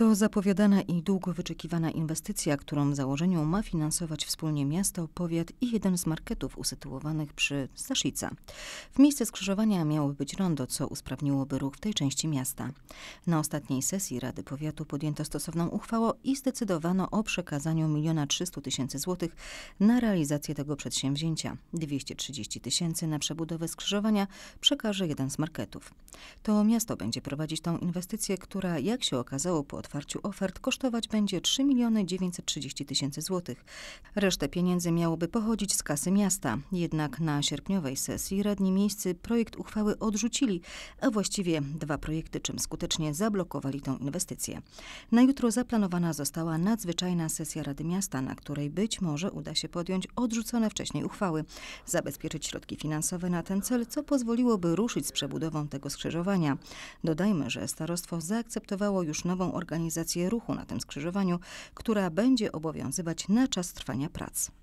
To zapowiadana i długo wyczekiwana inwestycja, którą założeniu ma finansować wspólnie miasto, powiat i jeden z marketów usytuowanych przy Staszica. W miejsce skrzyżowania miałoby być rondo, co usprawniłoby ruch w tej części miasta. Na ostatniej sesji Rady Powiatu podjęto stosowną uchwałę i zdecydowano o przekazaniu 1 300 tysięcy złotych na realizację tego przedsięwzięcia. 230 tysięcy na przebudowę skrzyżowania przekaże jeden z marketów. To miasto będzie prowadzić tą inwestycję, która jak się okazało po otwarciu ofert kosztować będzie 3 miliony 930 tysięcy złotych. Resztę pieniędzy miałoby pochodzić z kasy miasta. Jednak na sierpniowej sesji radni miejscy projekt uchwały odrzucili, a właściwie dwa projekty, czym skutecznie zablokowali tą inwestycję. Na jutro zaplanowana została nadzwyczajna sesja Rady Miasta, na której być może uda się podjąć odrzucone wcześniej uchwały, zabezpieczyć środki finansowe na ten cel, co pozwoliłoby ruszyć z przebudową tego skrzyżowania. Dodajmy, że starostwo zaakceptowało już nową organizację organizację ruchu na tym skrzyżowaniu, która będzie obowiązywać na czas trwania prac.